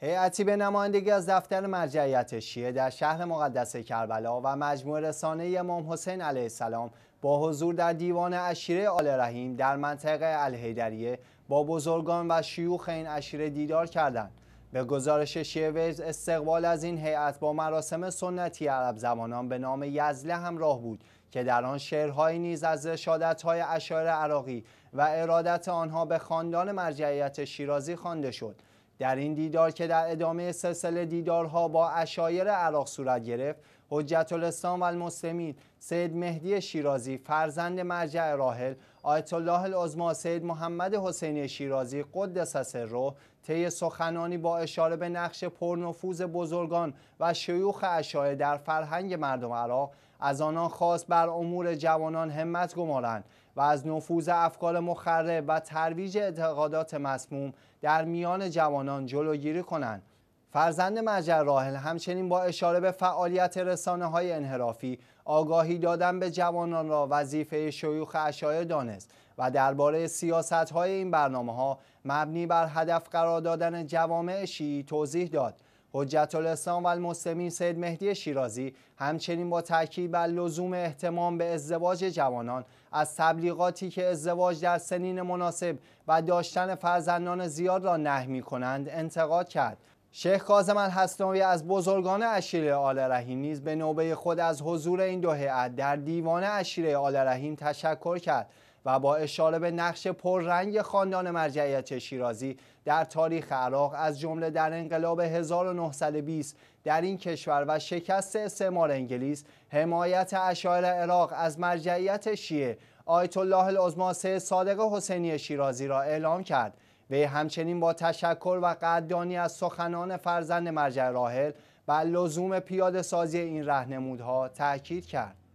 هیئتی به نمایندگی از دفتر مرجعیت شیعه در شهر مقدس کربلا و مجموعه رسانه امام حسین علیه السلام با حضور در دیوان اشیره آل رحیم در منطقه الهیدریه با بزرگان و شیوخ این عشیره دیدار کردند. به گزارش ویز استقبال از این هیئت با مراسم سنتی عرب زبانان به نام یزله همراه بود که در آن شعرهایی نیز از رشادتهای اشعار عراقی و ارادت آنها به خاندان مرجعیت شیرازی خوانده شد. در این دیدار که در ادامه سلسله دیدارها با اشایر عراق صورت گرفت حجت الاسلام و سید مهدی شیرازی فرزند مرجع راحل آیت الله العظما سید محمد حسینی شیرازی قدس سره طی سخنانی با اشاره به نقش پرنفوذ بزرگان و شیوخ اشاعه در فرهنگ مردم عراق از آنان خواست بر امور جوانان همت گمارند و از نفوذ افکار مخرب و ترویج اعتقادات مسموم در میان جوانان جلوگیری کنند فرزند مجر راهل همچنین با اشاره به فعالیت رسانه های انحرافی آگاهی دادن به جوانان را وظیفه شیوخ اشای دانست و درباره سیاست های این برنامه ها مبنی بر هدف قرار دادن جوامع شیعی توضیح داد حجت الاسلام و المسلمین سید مهدی شیرازی همچنین با تاکید بر لزوم احتمام به ازدواج جوانان از تبلیغاتی که ازدواج در سنین مناسب و داشتن فرزندان زیاد را نه می کنند انتقاد کرد شیخ کاظم الحسنوی از بزرگان اشیره آل رحیم نیز به نوبه خود از حضور این دو هیئت در دیوان اشیره آل رحیم تشکر کرد و با اشاره به نقش پررنگ خاندان مرجعیت شیرازی در تاریخ عراق از جمله در انقلاب 1920 در این کشور و شکست استعمار انگلیس حمایت اشاعر عراق از مرجعیت شیعه آیت الله العظما صادق حسینی شیرازی را اعلام کرد و همچنین با تشکر و قدردانی از سخنان فرزند مرجع راهل و لزوم پیاده سازی این رهنمودها تاکید کرد